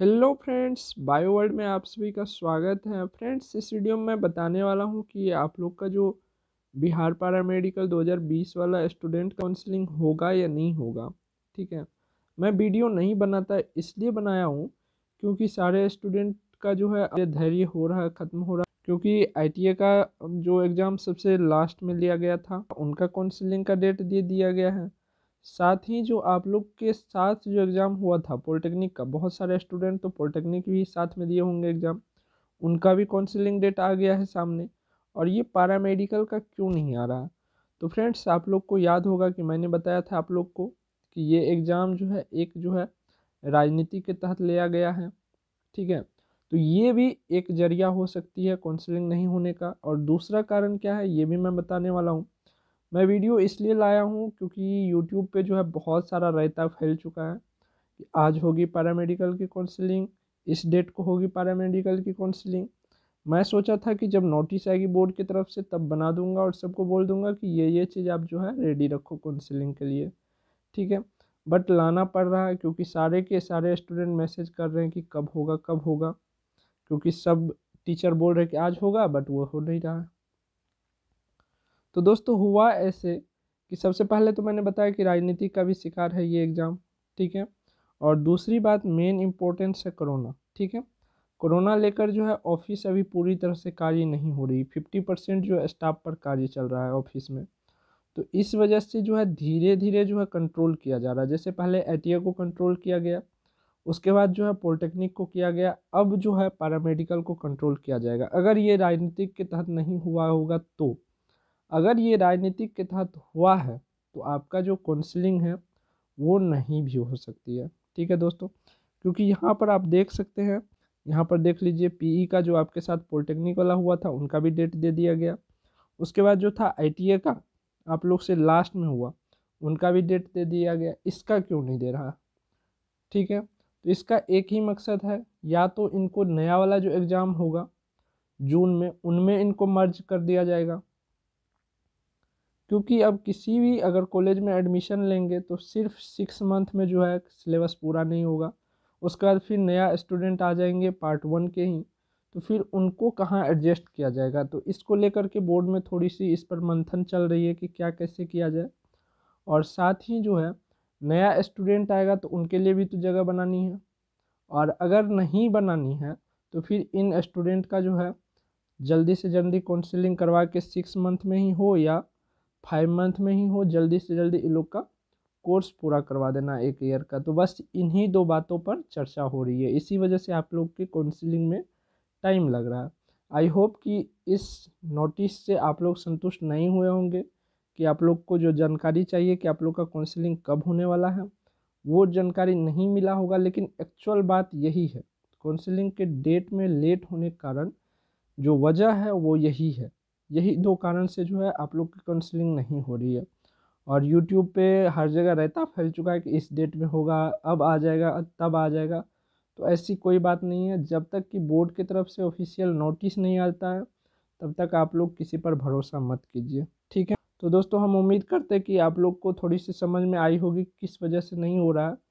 hello friends bio world में आप सभी का स्वागत है फ्रेंड्स इस वीडियो में मैं बताने वाला हूं कि आप लोग का जो बिहार पारा मेडिकल 2020 वाला स्टूडेंट काउंसलिंग होगा या नहीं होगा ठीक है मैं वीडियो नहीं बनाता इसलिए बनाया हूं क्योंकि सारे स्टूडेंट का जो है धैर्य हो रहा है ख़त्म हो रहा है क्योंकि आई e का जो एग्ज़ाम सबसे लास्ट में लिया गया था उनका काउंसिलिंग का डेट दे दिया गया है साथ ही जो आप लोग के साथ जो एग्ज़ाम हुआ था पॉलिटेक्निक का बहुत सारे स्टूडेंट तो पॉलिटेक्निक भी साथ में दिए होंगे एग्ज़ाम उनका भी काउंसिलिंग डेट आ गया है सामने और ये पैरामेडिकल का क्यों नहीं आ रहा तो फ्रेंड्स आप लोग को याद होगा कि मैंने बताया था आप लोग को कि ये एग्ज़ाम जो है एक जो है राजनीति के तहत लिया गया है ठीक है तो ये भी एक जरिया हो सकती है काउंसलिंग नहीं होने का और दूसरा कारण क्या है ये भी मैं बताने वाला हूँ मैं वीडियो इसलिए लाया हूँ क्योंकि यूट्यूब पे जो है बहुत सारा रायता फैल चुका है कि आज होगी पैरामेडिकल की काउंसिलिंग इस डेट को होगी पैरामेडिकल की काउंसिलिंग मैं सोचा था कि जब नोटिस आएगी बोर्ड की तरफ से तब बना दूंगा और सबको बोल दूंगा कि ये ये चीज़ आप जो है रेडी रखो काउंसलिंग के लिए ठीक है बट लाना पड़ रहा है क्योंकि सारे के सारे स्टूडेंट मैसेज कर रहे हैं कि कब होगा कब होगा क्योंकि सब टीचर बोल रहे हैं कि आज होगा बट वो हो नहीं रहा है तो दोस्तों हुआ ऐसे कि सबसे पहले तो मैंने बताया कि राजनीति का भी शिकार है ये एग्ज़ाम ठीक है और दूसरी बात मेन इम्पोर्टेंस है कोरोना ठीक है कोरोना लेकर जो है ऑफिस अभी पूरी तरह से कार्य नहीं हो रही फिफ्टी परसेंट जो स्टाफ पर कार्य चल रहा है ऑफिस में तो इस वजह से जो है धीरे धीरे जो है कंट्रोल किया जा रहा है जैसे पहले एटीए को कंट्रोल किया गया उसके बाद जो है पॉलिटेक्निक को किया गया अब जो है पैरामेडिकल को कंट्रोल किया जाएगा अगर ये राजनीतिक के तहत नहीं हुआ होगा तो अगर ये राजनीतिक के तहत हुआ है तो आपका जो काउंसलिंग है वो नहीं भी हो सकती है ठीक है दोस्तों क्योंकि यहाँ पर आप देख सकते हैं यहाँ पर देख लीजिए पीई e का जो आपके साथ पॉलिटेक्निक वाला हुआ था उनका भी डेट दे दिया गया उसके बाद जो था आईटीए e का आप लोग से लास्ट में हुआ उनका भी डेट दे दिया गया इसका क्यों नहीं दे रहा ठीक है तो इसका एक ही मकसद है या तो इनको नया वाला जो एग्ज़ाम होगा जून में उनमें इनको मर्ज कर दिया जाएगा क्योंकि अब किसी भी अगर कॉलेज में एडमिशन लेंगे तो सिर्फ सिक्स मंथ में जो है सिलेबस पूरा नहीं होगा उसके बाद फिर नया स्टूडेंट आ जाएंगे पार्ट वन के ही तो फिर उनको कहाँ एडजस्ट किया जाएगा तो इसको लेकर के बोर्ड में थोड़ी सी इस पर मंथन चल रही है कि क्या कैसे किया जाए और साथ ही जो है नया स्टूडेंट आएगा तो उनके लिए भी तो जगह बनानी है और अगर नहीं बनानी है तो फिर इन स्टूडेंट का जो है जल्दी से जल्दी काउंसिलिंग करवा के सिक्स मंथ में ही हो या फाइव मंथ में ही हो जल्दी से जल्दी इन लोग का कोर्स पूरा करवा देना एक ईयर का तो बस इन्हीं दो बातों पर चर्चा हो रही है इसी वजह से आप लोग के काउंसिलिंग में टाइम लग रहा है आई होप कि इस नोटिस से आप लोग संतुष्ट नहीं हुए होंगे कि आप लोग को जो जानकारी चाहिए कि आप लोग का काउंसिलिंग कब होने वाला है वो जानकारी नहीं मिला होगा लेकिन एक्चुअल बात यही है काउंसिलिंग के डेट में लेट होने के कारण जो वजह है वो यही है यही दो कारण से जो है आप लोग की काउंसलिंग नहीं हो रही है और यूट्यूब पे हर जगह रहता फैल चुका है कि इस डेट में होगा अब आ जाएगा तब आ जाएगा तो ऐसी कोई बात नहीं है जब तक कि बोर्ड की तरफ से ऑफिशियल नोटिस नहीं आता है तब तक आप लोग किसी पर भरोसा मत कीजिए ठीक है तो दोस्तों हम उम्मीद करते हैं कि आप लोग को थोड़ी सी समझ में आई होगी किस वजह से नहीं हो रहा है